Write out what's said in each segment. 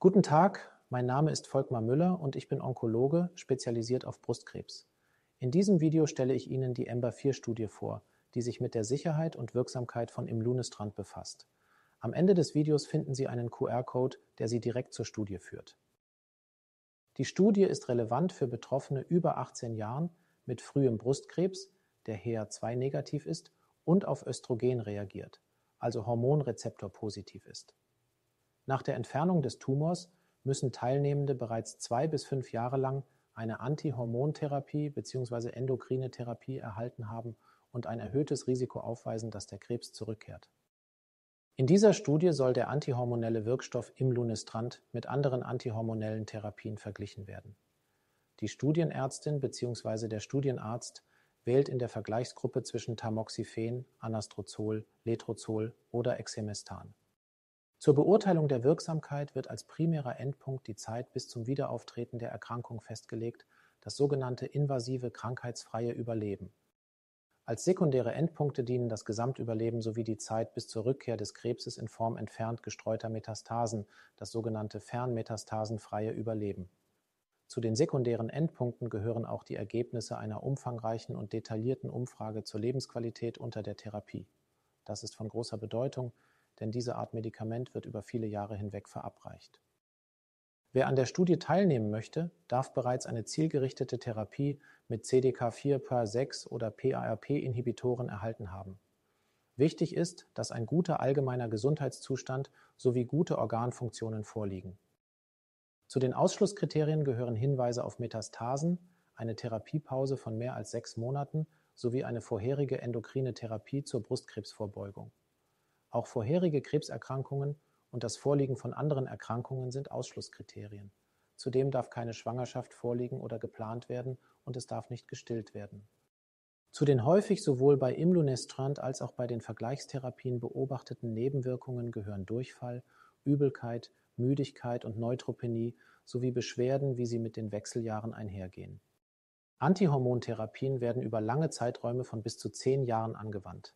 Guten Tag, mein Name ist Volkmar Müller und ich bin Onkologe, spezialisiert auf Brustkrebs. In diesem Video stelle ich Ihnen die emba 4 studie vor, die sich mit der Sicherheit und Wirksamkeit von Imlunestrand befasst. Am Ende des Videos finden Sie einen QR-Code, der Sie direkt zur Studie führt. Die Studie ist relevant für Betroffene über 18 Jahren mit frühem Brustkrebs, der HER2-negativ ist und auf Östrogen reagiert, also Hormonrezeptor-positiv ist. Nach der Entfernung des Tumors müssen Teilnehmende bereits zwei bis fünf Jahre lang eine Antihormontherapie bzw. endokrine Therapie erhalten haben und ein erhöhtes Risiko aufweisen, dass der Krebs zurückkehrt. In dieser Studie soll der antihormonelle Wirkstoff Imlunestrant mit anderen antihormonellen Therapien verglichen werden. Die Studienärztin bzw. der Studienarzt wählt in der Vergleichsgruppe zwischen Tamoxifen, Anastrozol, Letrozol oder Exemestan. Zur Beurteilung der Wirksamkeit wird als primärer Endpunkt die Zeit bis zum Wiederauftreten der Erkrankung festgelegt, das sogenannte invasive krankheitsfreie Überleben. Als sekundäre Endpunkte dienen das Gesamtüberleben sowie die Zeit bis zur Rückkehr des Krebses in Form entfernt gestreuter Metastasen, das sogenannte fernmetastasenfreie Überleben. Zu den sekundären Endpunkten gehören auch die Ergebnisse einer umfangreichen und detaillierten Umfrage zur Lebensqualität unter der Therapie. Das ist von großer Bedeutung, denn diese Art Medikament wird über viele Jahre hinweg verabreicht. Wer an der Studie teilnehmen möchte, darf bereits eine zielgerichtete Therapie mit CDK4-PAR6 oder PARP-Inhibitoren erhalten haben. Wichtig ist, dass ein guter allgemeiner Gesundheitszustand sowie gute Organfunktionen vorliegen. Zu den Ausschlusskriterien gehören Hinweise auf Metastasen, eine Therapiepause von mehr als sechs Monaten sowie eine vorherige endokrine Therapie zur Brustkrebsvorbeugung. Auch vorherige Krebserkrankungen und das Vorliegen von anderen Erkrankungen sind Ausschlusskriterien. Zudem darf keine Schwangerschaft vorliegen oder geplant werden und es darf nicht gestillt werden. Zu den häufig sowohl bei Imlunestrant als auch bei den Vergleichstherapien beobachteten Nebenwirkungen gehören Durchfall, Übelkeit, Müdigkeit und Neutropenie sowie Beschwerden, wie sie mit den Wechseljahren einhergehen. Antihormontherapien werden über lange Zeiträume von bis zu zehn Jahren angewandt.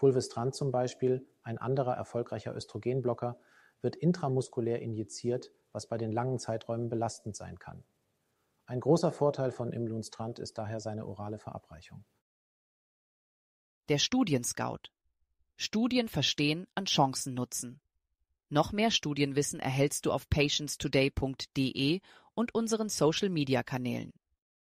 Fulvestrant zum Beispiel, ein anderer erfolgreicher Östrogenblocker, wird intramuskulär injiziert, was bei den langen Zeiträumen belastend sein kann. Ein großer Vorteil von Imlunstrant ist daher seine orale Verabreichung. Der Studienscout. Studien verstehen an Chancen nutzen. Noch mehr Studienwissen erhältst du auf patientstoday.de und unseren Social Media Kanälen.